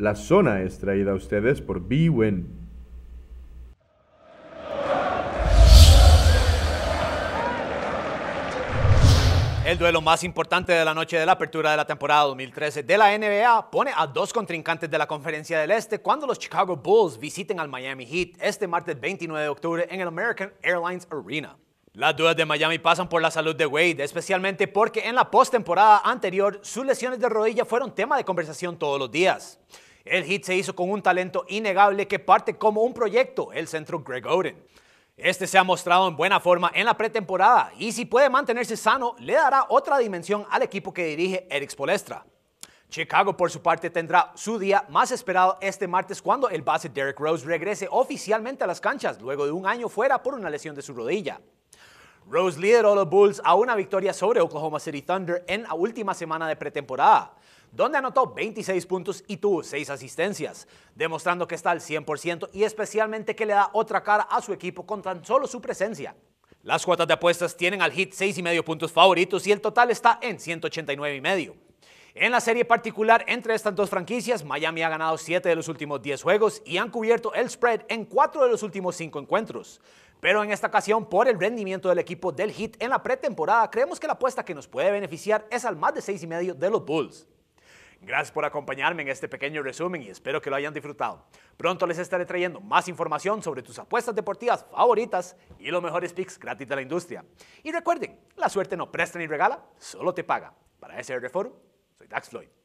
La zona es traída a ustedes por B-Win. El duelo más importante de la noche de la apertura de la temporada 2013 de la NBA pone a dos contrincantes de la Conferencia del Este cuando los Chicago Bulls visiten al Miami Heat este martes 29 de octubre en el American Airlines Arena. Las dudas de Miami pasan por la salud de Wade, especialmente porque en la postemporada anterior sus lesiones de rodilla fueron tema de conversación todos los días. El hit se hizo con un talento innegable que parte como un proyecto, el centro Greg Oden. Este se ha mostrado en buena forma en la pretemporada y si puede mantenerse sano, le dará otra dimensión al equipo que dirige Eric Polestra. Chicago, por su parte, tendrá su día más esperado este martes cuando el base Derrick Rose regrese oficialmente a las canchas luego de un año fuera por una lesión de su rodilla. Rose lideró los Bulls a una victoria sobre Oklahoma City Thunder en la última semana de pretemporada, donde anotó 26 puntos y tuvo 6 asistencias, demostrando que está al 100% y especialmente que le da otra cara a su equipo con tan solo su presencia. Las cuotas de apuestas tienen al hit 6,5 puntos favoritos y el total está en 189,5. En la serie particular entre estas dos franquicias, Miami ha ganado 7 de los últimos 10 juegos y han cubierto el spread en 4 de los últimos 5 encuentros. Pero en esta ocasión, por el rendimiento del equipo del Heat en la pretemporada, creemos que la apuesta que nos puede beneficiar es al más de y medio de los Bulls. Gracias por acompañarme en este pequeño resumen y espero que lo hayan disfrutado. Pronto les estaré trayendo más información sobre tus apuestas deportivas favoritas y los mejores picks gratis de la industria. Y recuerden, la suerte no presta ni regala, solo te paga. Para ese So that's exploit.